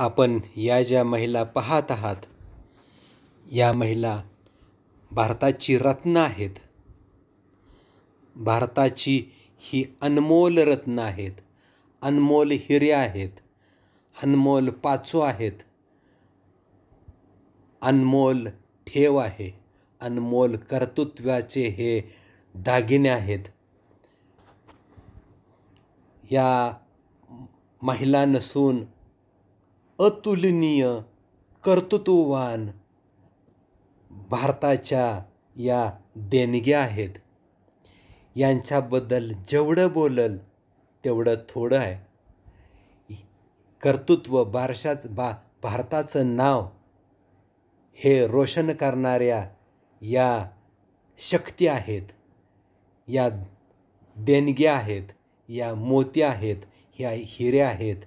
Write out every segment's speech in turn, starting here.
आपण या ज्या महिला पाहत आहात या महिला भारताची रत्न आहेत भारताची ही अनमोल रत्न आहेत अनमोल हिरे आहेत अनमोल पाचू आहेत अनमोल ठेव आहे अनमोल कर्तृत्वाचे हे दागिने आहेत या महिला नसून अतुलनीय कर्तृत्ववान भारताच्या या देणग्या आहेत यांच्याबद्दल जेवढं बोलल तेवढं थोडं आहे कर्तृत्व बारशाच बा भारताचं नाव हे रोशन करणाऱ्या या शक्ती आहेत या देणग्या आहेत या मोत्या आहेत ह्या हिऱ्या आहेत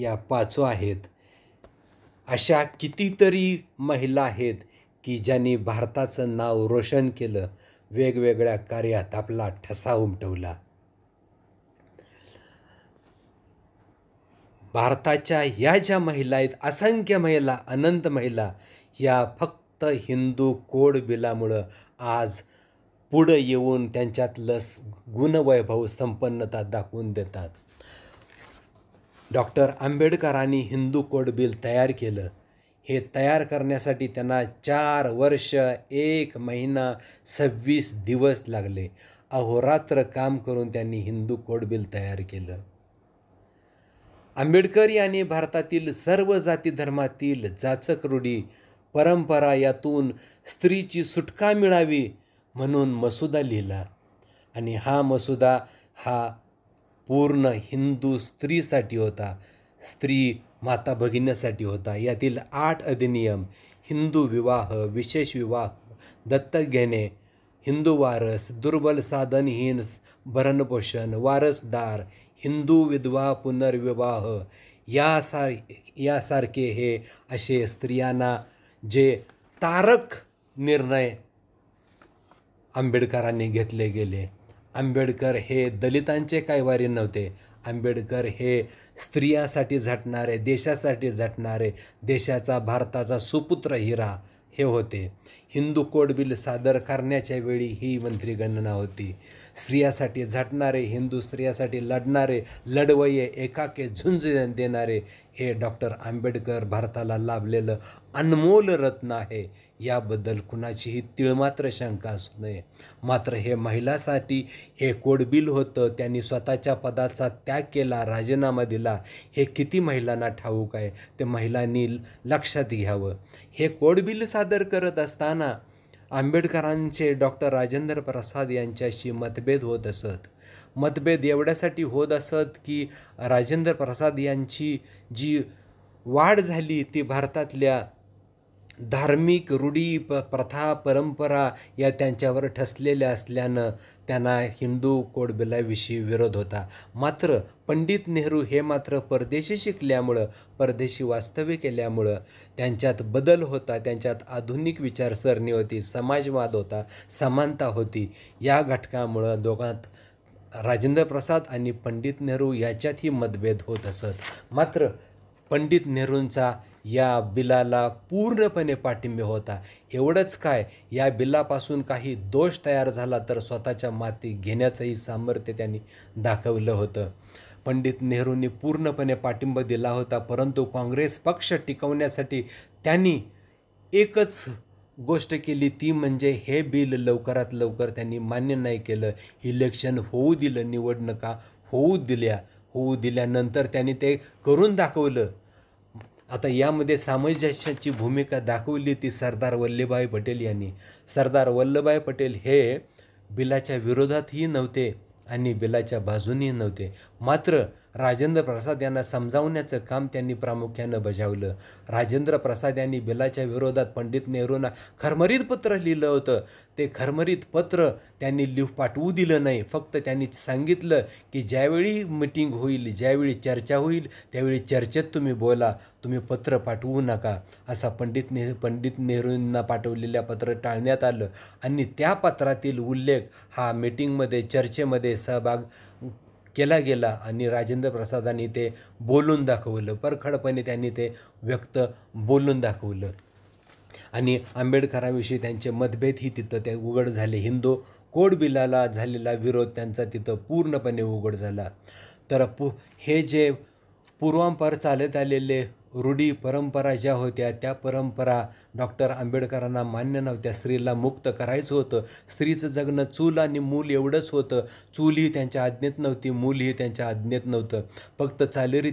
या पाचो आहेत अशा कितीतरी महिला आहेत की ज्यांनी भारताचं नाव रोशन केलं वेगवेगळ्या कार्यात आपला ठसा उमटवला भारताच्या या ज्या महिला आहेत असंख्य महिला अनंत महिला या फक्त हिंदू कोड बिलामुळं आज पुढं येऊन त्यांच्यात लस गुणवैभव संपन्नता दाखवून देतात डॉक्टर आंबेडकरांनी हिंदू कोड बिल तयार केलं हे तयार करण्यासाठी त्यांना चार वर्ष एक महिना सव्वीस दिवस लागले अहोरात्र काम करून त्यांनी हिंदू कोड बिल तयार केलं आंबेडकर यांनी भारतातील सर्व जाती धर्मातील जाचक रूढी परंपरा यातून स्त्रीची सुटका मिळावी म्हणून मसुदा लिहिला आणि हा मसुदा हा पूर्ण हिंदू स्त्रीसाठी होता स्त्री माता भगिनीसाठी होता यातील आठ अधिनियम हिंदू विवाह विशेष विवाह दत्तक घेणे हिंदू वारस दुर्बल साधनहीन भरणपोषण वारसदार हिंदू विधवा पुनर्विवाह यासार यासारखे हे असे स्त्रियांना जे तारक निर्णय आंबेडकरांनी घेतले गेले आंबेडकर हे दलितांचे कायवारी नव्हते आंबेडकर हे स्त्रियासाठी झटणारे देशासाठी झटणारे देशाचा भारताचा सुपुत्र हिरा हे होते हिंदू कोड बिल सादर करण्याच्या वेळी ही मंत्री गणना होती स्त्रियासाठी झटणारे हिंदू स्त्रियासाठी लढणारे लढवये एकाके झुंज देणारे हे डॉक्टर आंबेडकर भारताला लाभलेलं अनमोल रत्न आहे याबद्दल कुणाचीही तिळमात्र शंका असू नये मात्र हे महिलासाठी हे कोडबिल होतं त्यांनी स्वतःच्या पदाचा त्याग केला राजीनामा दिला हे किती महिलांना ठाऊक आहे ते महिलांनी लक्षात घ्यावं हे कोडबिल सादर करत असताना असताना आंबेडकरांचे डॉक्टर राजेंद्र प्रसाद यांच्याशी मतभेद होत असत मतभेद एवढ्यासाठी होत असत की राजेंद्र प्रसाद यांची जी वाढ झाली ती भारतातल्या धार्मिक रूढी प प्रथा परंपरा या त्यांच्यावर ठसलेल्या असल्यानं त्यांना हिंदू कोडबिलाविषयी विरोध होता मात्र पंडित नेहरू हे मात्र परदेशी शिकल्यामुळं परदेशी वास्तव्य केल्यामुळं त्यांच्यात बदल होता त्यांच्यात आधुनिक विचारसरणी होती समाजवाद होता समानता होती या घटकामुळं दोघांत राजेंद्र प्रसाद आणि पंडित नेहरू याच्यातही मतभेद होत असत मात्र पंडित नेहरूंचा या बिलाला पूर्णपणे पाठिंबे होता एवढंच काय या बिलापासून काही दोष तयार झाला तर स्वतःच्या माती घेण्याचंही सामर्थ्य त्यांनी दाखवलं होतं पंडित नेहरूंनी पूर्णपणे पाठिंबा दिला होता परंतु काँग्रेस पक्ष टिकवण्यासाठी त्यांनी एकच गोष्ट केली ती म्हणजे हे बिल लवकरात लवकर त्यांनी मान्य नाही केलं इलेक्शन होऊ दिलं निवडणुका होऊ दिल्या होऊ दिल्यानंतर त्यांनी ते करून दाखवलं आता यामध्ये सामंजस्याची भूमिका दाखवली ती सरदार वल्लभभाई पटेल यांनी सरदार वल्लभभाई पटेल हे बिलाच्या विरोधातही नव्हते आणि बिलाच्या बाजूनही नव्हते मात्र राजेंद्र प्रसाद यांना समजावण्याचं काम त्यांनी प्रामुख्यानं बजावलं राजेंद्र प्रसाद यांनी बिलाच्या विरोधात पंडित नेहरूंना खरमरीत पत्र लिहिलं होतं ते खरमरीत पत्र त्यांनी लिह पाठवू दिलं नाही फक्त त्यांनी सांगितलं की ज्यावेळी मिटिंग होईल ज्यावेळी चर्चा होईल त्यावेळी चर्चेत तुम्ही बोला तुम्ही पत्र पाठवू नका असा पंडित नेहरू पंडित नेहरूंना पाठवलेल्या पत्र टाळण्यात आलं आणि त्या पत्रातील उल्लेख हा मिटिंगमध्ये चर्चेमध्ये सहभाग केला गेला आणि राजेंद्र प्रसादांनी ते बोलून दाखवलं परखडपणे त्यांनी ते व्यक्त बोलून दाखवलं आणि आंबेडकरांविषयी त्यांचे मतभेदही तिथं ते उघड झाले हिंदू कोड बिलाला झालेला विरोध त्यांचा तिथं पूर्णपणे उघड झाला तर पु हे जे पूर्वांपार चालत आलेले रूढी परंपरा ज्या होत्या त्या परंपरा डॉक्टर आंबेडकरांना मान्य नव्हत्या स्त्रीला मुक्त करायचं होतं स्त्रीचं जगणं चूल आणि मूल एवढंच होतं चूलही त्यांच्या आज्ञेत नव्हती मूलही त्यांच्या आज्ञेत नव्हतं फक्त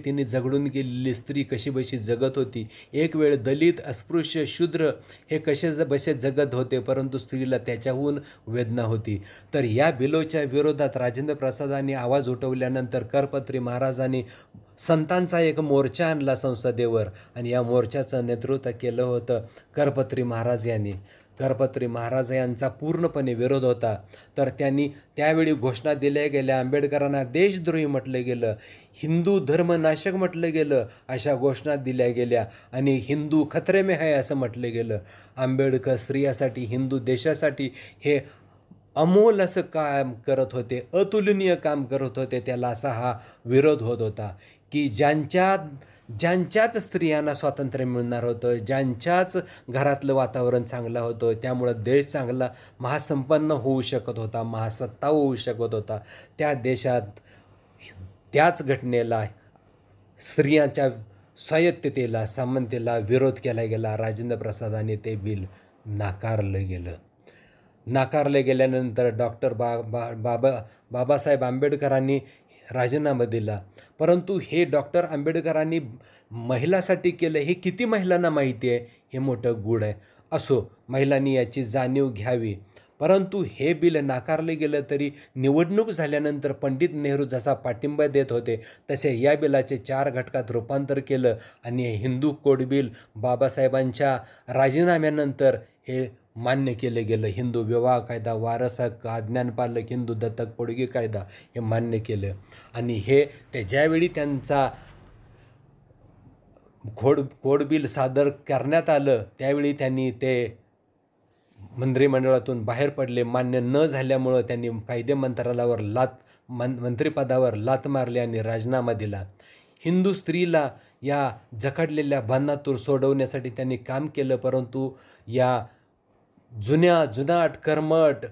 तिने झगडून गेलेली स्त्री कशीबशी जगत होती एक वेळ दलित अस्पृश्य शूद्र हे कसे बसे जगत होते परंतु स्त्रीला त्याच्याहून वेदना होती तर या बिलोच्या विरोधात राजेंद्र प्रसादांनी आवाज उठवल्यानंतर करपत्री महाराजांनी संतांचा एक मोर्चा आणला संसदेवर आणि या मोर्चाचं नेतृत्व केलं होतं करपत्री महाराज यांनी करपत्री महाराज यांचा पूर्णपणे विरोध होता तर त्यांनी त्यावेळी घोषणा दिल्या गेल्या आंबेडकरांना देशद्रोही म्हटलं गेलं हिंदू धर्मनाशक म्हटलं गेलं अशा घोषणा दिल्या गेल्या आणि हिंदू खतरे आहे असं म्हटलं गेलं आंबेडकर स्त्रियासाठी हिंदू देशासाठी हे अमोल असं काम करत होते अतुलनीय काम करत होते त्याला असा हा विरोध होत होता की ज्यांच्या ज्यांच्याच स्त्रियांना स्वातंत्र्य मिळणार होतं ज्यांच्याच घरातलं वातावरण चांगलं होतं त्यामुळं देश चांगला महासंपन्न होऊ शकत होता महासत्ता होऊ शकत होता त्या देशात त्याच घटनेला स्त्रियांच्या स्वायत्ततेला सामंतेला विरोध केला गेला राजेंद्र प्रसादाने ते बिल नाकारलं गेलं नाकारले गेल्यानंतर डॉक्टर बा बा बाबा बाबासाहेब आंबेडकरांनी राजीनामा दिला परंतु हे डॉक्टर आंबेडकरांनी महिलासाठी केलं हे किती महिलांना माहिती आहे हे मोठं गुण आहे असो महिलांनी याची जाणीव घ्यावी परंतु हे बिल नाकारले गेलं तरी निवडणूक झाल्यानंतर पंडित नेहरू जसा पाठिंबा देत होते तसे या बिलाचे चार घटकात रूपांतर केलं आणि हिंदू कोड बिल बाबासाहेबांच्या राजीनाम्यानंतर हे मान्य केलं गेलं हिंदू विवाह कायदा वारस हक्क अज्ञानपालक हिंदू दत्तक पोडगी कायदा हे मान्य केलं आणि हे ते ज्यावेळी त्यांचा खोड कोडबिल सादर करण्यात आलं त्यावेळी त्यांनी ते मंत्रिमंडळातून बाहेर पडले मान्य न झाल्यामुळं त्यांनी कायदे मंत्रालयावर लात मन मंत्रिपदावर लात मारली आणि राजीनामा दिला हिंदू स्त्रीला या जखडलेल्या बांधातूर सोडवण्यासाठी त्यांनी काम केलं परंतु या जुन्या जुनाट कर्मट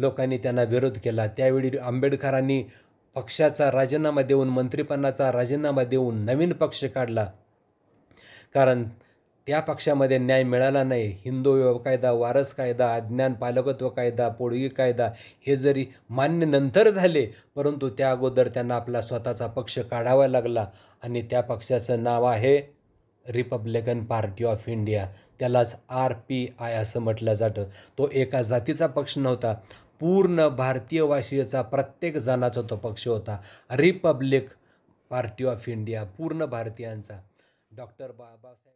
लोकांनी त्यांना विरोध केला त्यावेळी आंबेडकरांनी पक्षाचा राजीनामा देऊन मंत्रिपणाचा राजीनामा देऊन नवीन पक्ष काढला कारण त्या पक्षामध्ये न्याय मिळाला नाही हिंदू कायदा वारस कायदा अज्ञान पालकत्व कायदा पोळगी कायदा हे जरी मान्य नंतर झाले परंतु त्या अगोदर त्यांना आपला स्वतःचा पक्ष काढावा लागला आणि त्या पक्षाचं नाव आहे रिपब्लिकन पार्टी ऑफ इंडिया त्यालाच आर पी आय असं म्हटलं जातं तो एका जातीचा पक्ष नव्हता पूर्ण भारतीय प्रत्येक जणाचा तो पक्ष होता रिपब्लिक पार्टी ऑफ इंडिया पूर्ण भारतीयांचा डॉक्टर बाबासाहेब